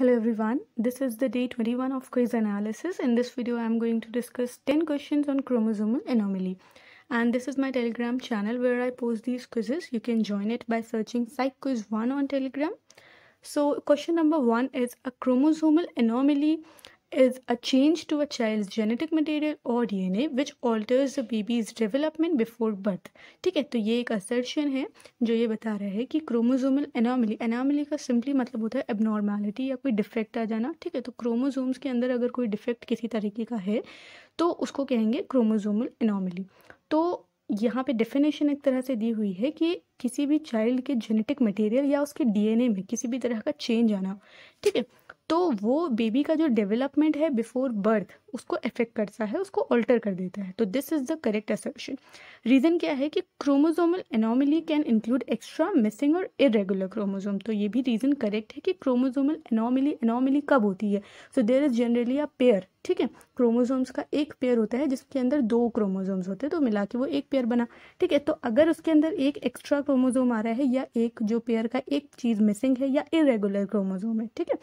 Hello everyone, this is the day 21 of quiz analysis. In this video, I am going to discuss 10 questions on chromosomal anomaly. And this is my telegram channel where I post these quizzes. You can join it by searching Psych Quiz 1 on telegram. So question number 1 is a chromosomal anomaly is a change to a child's genetic material or DNA which alters the baby's development before birth ठीक है तो ये एक assertion है जो ये बता रहा है कि chromosomal anomaly anomaly का simply मतलब होता है abnormality या कोई defect आ जाना ठीक है तो chromosomes के अंदर अगर कोई defect किसी तरीके का है तो उसको कहेंगे chromosomal anomaly तो यहाँ पे डेफिनेशन एक तरह से दी हुई है कि किसी भी चाइल्ड के जेनेटिक मटेरियल या उसके डीएनए में किसी भी तरह का चेंज आना ठीक है तो वो बेबी का जो डेवलपमेंट है बिफोर बर्थ उसको इफेक्ट करता है उसको ऑल्टर कर देता है तो this is the correct assertion reason क्या है कि chromosomal anomaly can include extra missing और इरेगुलर क्रोमोजोम तो ये भी रीज़न करेक्ट है कि क्रोमोजोमल एनोमली एनोमली कब होती है so there is generally a pair ठीक है क्रोमोजोम्स का एक पेयर होता है जिसके अंदर दो क्रोमोजोम्स होते हैं तो मिला के वो एक पेयर बना ठीक है तो अगर उसके अंदर एक एक्स्ट्रा क्रोमोजोम आ रहा है या एक जो पेयर का एक चीज़ मिसिंग है या इरेगुलर क्रोमोजोम है ठीक है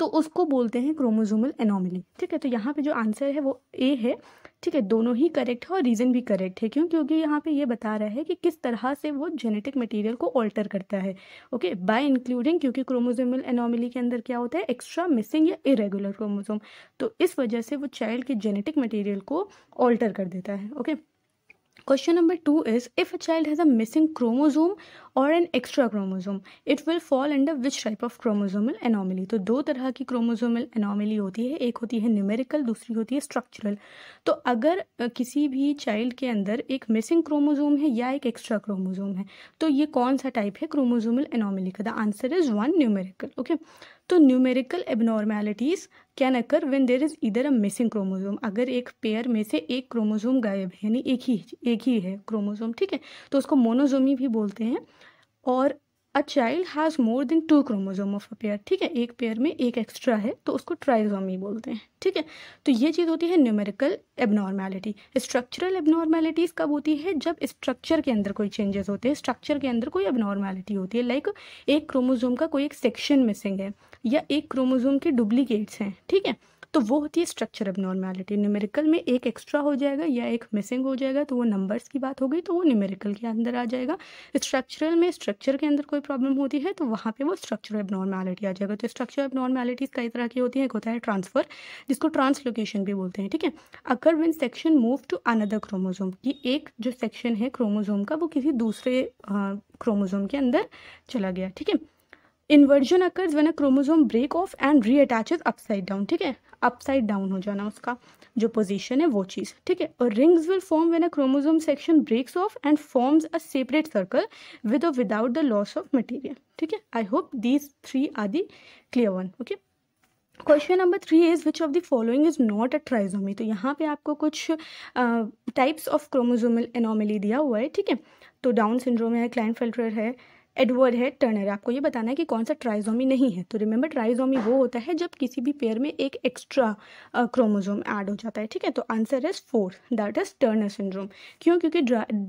तो उसको बोलते हैं क्रोमोजोमल एनोमली ठीक है तो यहाँ पे जो आंसर है वो ए है ठीक है दोनों ही करेक्ट है और रीज़न भी करेक्ट है क्यों क्योंकि यहाँ पे ये बता रहा है कि किस तरह से वो जेनेटिक मटेरियल को ऑल्टर करता है ओके बाय इंक्लूडिंग क्योंकि क्रोमोजोमल एनोमली के अंदर क्या होता है एक्स्ट्रा मिसिंग या इरेगुलर क्रोमोजोम तो इस वजह से वो चाइल्ड के जेनेटिक मटीरियल को ऑल्टर कर देता है okay okay? Question number two is if a child has a missing chromosome और an extra chromosome it will fall under which type of chromosomal anomaly तो दो तरह की क्रोमोजोमल एनोमिली होती है एक होती है न्यूमेरिकल दूसरी होती है स्ट्रक्चरल तो अगर किसी भी चाइल्ड के अंदर एक मिसिंग क्रोमोजोम है या एक एक्स्ट्रा क्रोमोजोम है तो ये कौन सा टाइप है क्रोमोजोमल एनोमिली का the answer is one numerical okay तो numerical abnormalities can occur when there is either a missing chromosome अगर एक पेयर में से एक क्रोमोसोम गायब है यानी एक ही एक ही है क्रोमोसोम ठीक है तो उसको मोनोजोमी भी बोलते हैं और a child has more than two chromosome of a pair ठीक है एक पेयर में एक एक्स्ट्रा है तो उसको ट्राइजोमी बोलते हैं ठीक है तो ये चीज़ होती है न्यूमेरिकल एबनॉर्मैलिटी स्ट्रक्चरल एबनॉर्मेलिटीज़ कब होती है जब स्ट्रक्चर के अंदर कोई चेंजेस होते हैं स्ट्रक्चर के अंदर कोई एबनॉर्मेलिटी होती है लाइक like, एक क्रोमोजोम का कोई एक सेक्शन मिसिंग है या एक क्रोमोजोम के डुप्लीकेट्स हैं ठीक है तो वो होती है स्ट्रक्चर एबनॉर्मेलिटी न्यूमेरिकल में एक एक्स्ट्रा हो जाएगा या एक मिसिंग हो जाएगा तो वो नंबर्स की बात हो गई तो वो न्यूमेरिकल के अंदर आ जाएगा स्ट्रक्चरल में स्ट्रक्चर के अंदर कोई प्रॉब्लम होती है तो वहाँ पे वो स्ट्रक्चर एबनॉर्मेलिटी आ जाएगा तो स्ट्रक्चर एबनॉर्मेलिटीज़ कई तरह की होती है एक होता है ट्रांसफ़र जिसको ट्रांसलोकेशन भी बोलते हैं ठीक है अगर when section move to another chromosome की एक जो सेक्शन है क्रोमोजोम का वो किसी दूसरे क्रोमोजोम के अंदर चला गया ठीक है inversion occurs when a chromosome break off and reattaches upside down ठीक है अपसाइड डाउन हो जाना उसका जो पोजीशन है वो चीज़ ठीक है और rings will form when a chromosome section breaks off and forms a separate circle with और without the loss of material ठीक है I hope these three are the clear one okay question number three is which of the following is not a trisomy तो यहाँ पे आपको कुछ types of chromosomal anomaly दिया हुआ है ठीक है तो डाउन सिंड्रोम है क्लाइन फिल्टर है एडवर्ड है टर्नर आपको ये बताना है कि कौन सा ट्राइजोमी नहीं है तो रिमेंबर ट्राइजोमी वो होता है जब किसी भी पेयर में एक एक्स्ट्रा क्रोमोजोम ऐड हो जाता है ठीक है तो answer is four that is Turner syndrome क्यों क्योंकि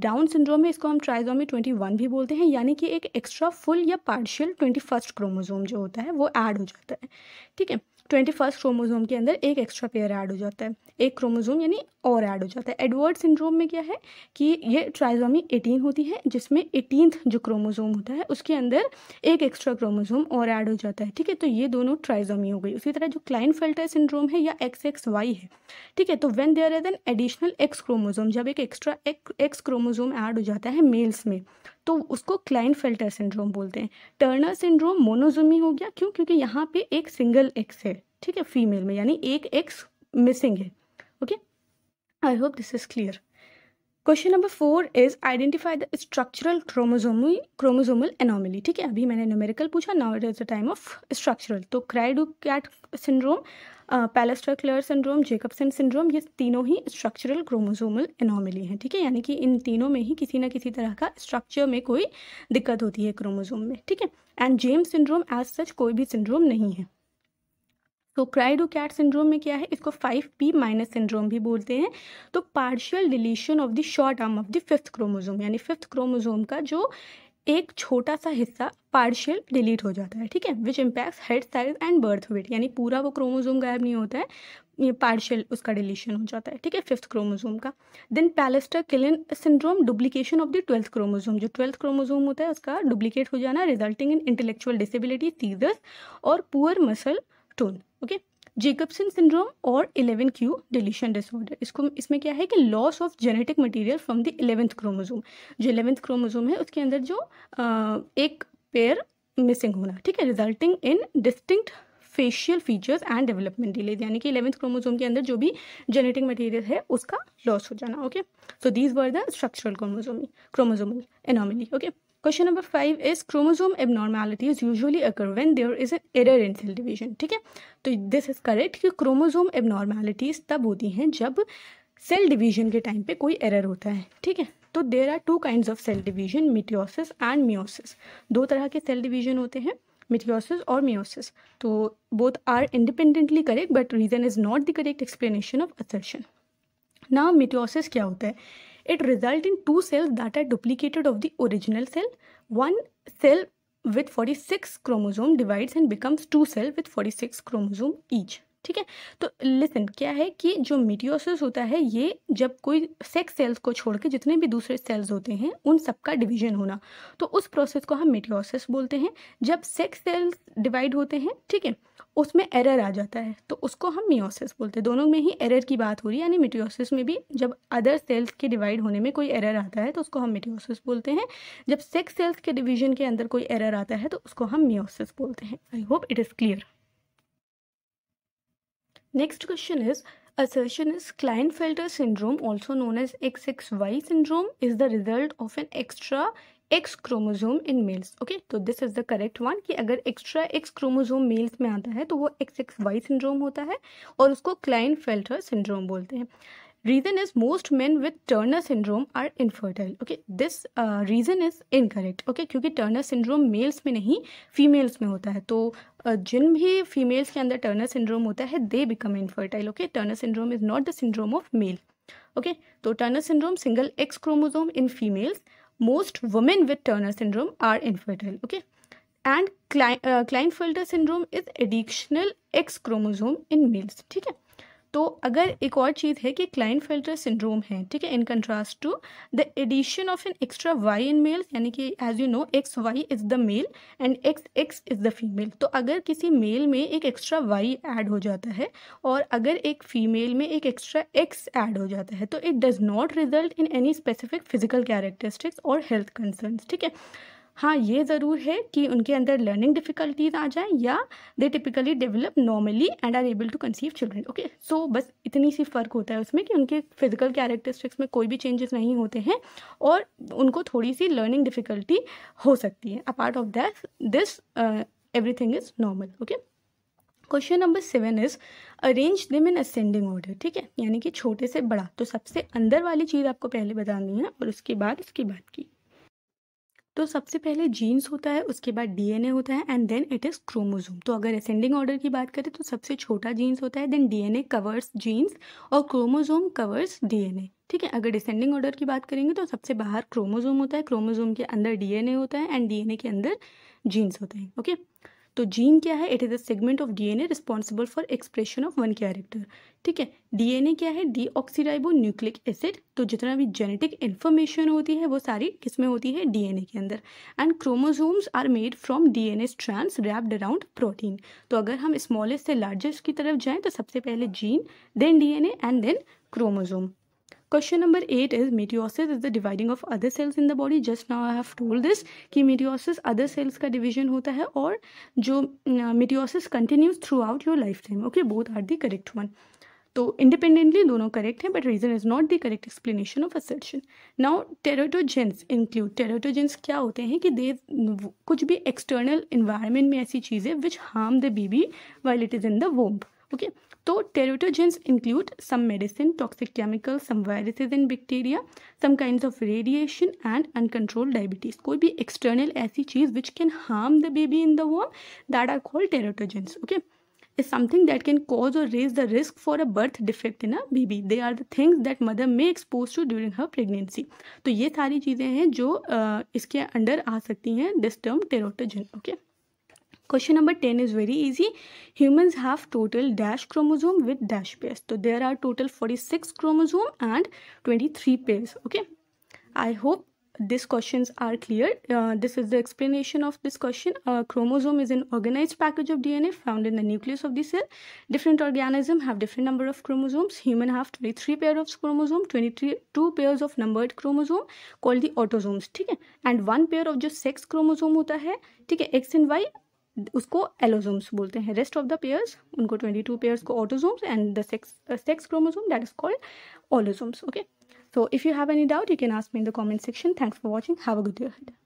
डाउन सिंड्रोम है इसको हम ट्राइजोमी ट्वेंटी वन भी बोलते हैं यानी कि एक एक्स्ट्रा फुल या पार्शियल ट्वेंटी फर्स्ट क्रोमोजोम जो होता है वो ऐड हो जाता है ठीक है ट्वेंटी फर्स्ट क्रोमोजोम के अंदर एक एक्स्ट्रा पेयर ऐड हो जाता है एक क्रोमोजोम यानी और ऐड हो जाता है एडवर्ड सिंड्रोम में क्या है कि ये ट्राइजोमी एटीन होती है जिसमें एटीनथ जो क्रोमोजोम होता है उसके अंदर एक एक्स्ट्रा क्रोमोजोम और ऐड हो जाता है ठीक है तो ये दोनों ट्राइजोमी हो गई उसी तरह जो क्लाइन फिल्टर सिंड्रोम है या एक्स एक्स वाई है ठीक है तो when there is an additional X chromosome जब एक एक्स्ट्रा एक्स क्रोमोजोम ऐड हो जाता है मेल्स में तो उसको क्लाइन फिल्टर सिंड्रोम बोलते हैं टर्नर सिंड्रोम मोनोजोमी हो गया क्यों क्योंकि यहाँ पे एक सिंगल एक्स है ठीक है फीमेल में यानी एक एक्स मिसिंग है okay I hope this is clear question number four is identify the structural chromosomal chromosomal anomaly ठीक है अभी मैंने न्यूमेरिकल पूछा now it is the time of structural तो cri du chat syndrome Pallister syndrome Jacobsen syndrome ये तीनों ही structural chromosomal anomaly हैं ठीक है यानी कि इन तीनों में ही किसी ना किसी तरह का स्ट्रक्चर में कोई दिक्कत होती है क्रोमोजोम में ठीक है and James syndrome as such कोई भी सिंड्रोम नहीं है तो क्राइडो कैट सिंड्रोम में क्या है इसको फाइव पी माइनस सिंड्रोम भी बोलते हैं तो partial deletion of the short arm of the fifth chromosome यानी फिफ्थ क्रोमोजोम का जो एक छोटा सा हिस्सा पार्शियल डिलीट हो जाता है ठीक है which impacts head size and birth weight यानी पूरा वो क्रोमोजोम गायब नहीं होता है ये पार्शियल उसका डिलीशन हो जाता है ठीक है फिफ्थ क्रोमोजोम का then Pallister Killian syndrome duplication of the twelfth chromosome जो ट्वेल्थ क्रोमोजोम होता है उसका डुप्लीकेट हो जाना resulting in intellectual disability seizures और poor muscle tone okay Jacobsen syndrome और इलेवन क्यू डिलीशन डिसऑर्डर इसको इसमें क्या है कि loss of genetic material from the eleventh chromosome जो इलेवेंथ क्रोमोजोम है उसके अंदर जो आ, एक पेयर मिसिंग होना ठीक है resulting in distinct facial features and development delay यानी कि इलेवेंथ क्रोमोजोम के अंदर जो भी जेनेटिक मटीरियल है उसका लॉस हो जाना okay so these were the structural chromosomal chromosomal anomaly okay question number five is chromosome is usually occur when there is an error in cell division ठीक है तो दिस इज करेक्ट कि chromosome abnormalities तब होती हैं जब cell division के time पे कोई एरर होता है ठीक है तो there are two kind of cell division mitosis and meiosis दो तरह के सेल डिवीजन होते हैं मिटियोसिस और मियोसिस तो both are independently correct but reason is not the correct explanation of assertion ना मिटियोसिस क्या होता है it result in two cells that are duplicated of the original cell. One cell with 46 chromosome divides and becomes two cell with 46 chromosome each. ठीक है तो listen क्या है कि जो मीटियोसिस होता है ये जब कोई सेक्स सेल्स को छोड़ के जितने भी दूसरे सेल्स होते हैं उन सबका डिवीजन होना तो उस प्रोसेस को हम मीटियोसिस बोलते हैं जब सेक्स सेल्स डिवाइड होते हैं ठीक है उसमें एरर आ जाता है तो उसको हम मियोसिस बोलते हैं दोनों में ही एरर की बात हो रही है यानी मिटियोसिस में भी जब अदर सेल्स के डिवाइड होने में कोई एरर आता है तो उसको हम मिटियोसिस बोलते हैं जब सेक्स सेल्स के डिवीजन के अंदर कोई एरर आता है तो उसको हम मियोसिस बोलते हैं I hope it is clear next question is assertion filter syndrome also known as X X Y syndrome is the result of an extra X chromosome in males okay तो this is the correct one कि अगर extra X chromosome mails में आता है तो वो x X Y syndrome होता है और उसको क्लाइन फेल्टर सिंड्रोम बोलते हैं reason is most men with Turner syndrome are infertile okay this reason is in correct okay क्योंकि टर्नर सिंड्रोम मेल्स में नहीं फीमेल्स में होता है तो uh, जिन भी फीमेल्स के अंदर टर्नर सिंड्रोम होता है they become infertile okay Turner syndrome is not the syndrome of male okay तो Turner syndrome single X chromosome in females most women with Turner syndrome are infertile. Okay. And Klein, uh, Klinefelter syndrome is additional X chromosome in males. Okay. तो अगर एक और चीज़ है कि Kline filter syndrome है ठीक है in contrast to the addition of an extra Y in male यानी कि as you know X Y is the male and X X is the female तो अगर किसी मेल में एक एक्स्ट्रा वाई ऐड हो जाता है और अगर एक फीमेल में एक एक्स्ट्रा एक्स ऐड हो जाता है तो it does not result in any specific physical characteristics और हेल्थ कंसर्न ठीक है हाँ ये ज़रूर है कि उनके अंदर लर्निंग डिफ़िकल्टीज आ जाएँ या they typically develop normally and are able to conceive children okay so बस इतनी सी फ़र्क होता है उसमें कि उनके फिजिकल कैरेक्टरिस्टिक्स में कोई भी चेंजेस नहीं होते हैं और उनको थोड़ी सी लर्निंग डिफ़िकल्टी हो सकती है apart of that this everything is normal okay question number seven is arrange them in ascending order ठीक है यानी कि छोटे से बड़ा तो सबसे अंदर वाली चीज़ आपको पहले बतानी है और उसके बाद उसकी बात की तो सबसे पहले जीन्स होता है उसके बाद डीएनए होता है and then it is chromosome तो अगर असेंडिंग ऑर्डर की बात करें तो सबसे छोटा जीन्स होता है देन डीएनए कवर्स जीन्स और क्रोमोजोम कवर्स डीएनए ठीक है अगर डिसेंडिंग ऑर्डर की बात करेंगे तो सबसे बाहर क्रोमोजोम होता है क्रोमोजोम के अंदर डीएनए होता है एंड डीएनए के अंदर जीन्स होते हैं ओके तो जीन क्या है it is a segment of DNA responsible for expression of one character ठीक है डीएनए क्या है डी ऑक्सीडाइबो न्यूक्लिक एसिड तो जितना भी जेनेटिक इन्फॉर्मेशन होती है वो सारी किसमें होती है डीएनए के अंदर and chromosomes are made from DNA strands wrapped around protein तो अगर हम स्मॉलेस्ट से लार्जेस्ट की तरफ जाएँ तो सबसे पहले gene then D and then chromosome question number eight is mitosis is the dividing of other cells in the body just now I have told this कि मीटियोसिस अदर सेल्स का division होता है और जो mitosis continues throughout your lifetime okay both are the correct one तो independently दोनों correct हैं but reason is not the correct explanation of assertion now teratogens include टेरेटोजेंस क्या होते हैं कि दे कुछ भी एक्सटर्नल इन्वायरमेंट में ऐसी चीज़ें which harm the baby while it is in the womb okay तो teratogens include some medicine, toxic chemicals, some viruses and bacteria, some kinds of radiation and uncontrolled diabetes. कोई भी external ऐसी चीज़ which can harm the baby in the womb that are called teratogens. Okay. is something that can cause or raise the risk for a birth defect in a baby they are the things that mother may expose to during her pregnancy तो ये सारी चीज़ें हैं जो इसके under आ सकती हैं this term teratogen okay okay? Question number ten is very easy humans have total dash chromosome with dash pairs तो there are total forty six chromosome and twenty three pairs okay I hope this question are clear this is the explanation of this question chromosome is an organize package of D N A found in the nucleus of the cell different organism have different number of chromosomes human have twenty three pair of chromosome twenty three two pair of numbered chromosome called the autosomes ठीक है and one pair of जो sex chromosome होता है ठीक है x and Y उसको allosomes बोलते हैं रेस्ट ऑफ द पेयर्स उनको ट्वेंटी टू पेयर्स को autosomes and the sex sex chromosome that is called allosomes okay so if you have any doubt you can ask me in the comment section thanks for watching have a good day